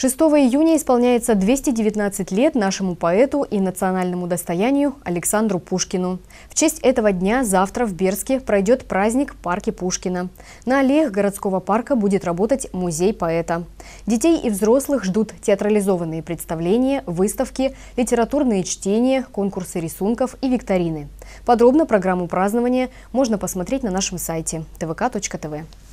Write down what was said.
6 июня исполняется 219 лет нашему поэту и национальному достоянию Александру Пушкину. В честь этого дня завтра в Берске пройдет праздник парке Пушкина. На аллеях городского парка будет работать музей поэта. Детей и взрослых ждут театрализованные представления, выставки, литературные чтения, конкурсы рисунков и викторины. Подробно программу празднования можно посмотреть на нашем сайте tvk.tv.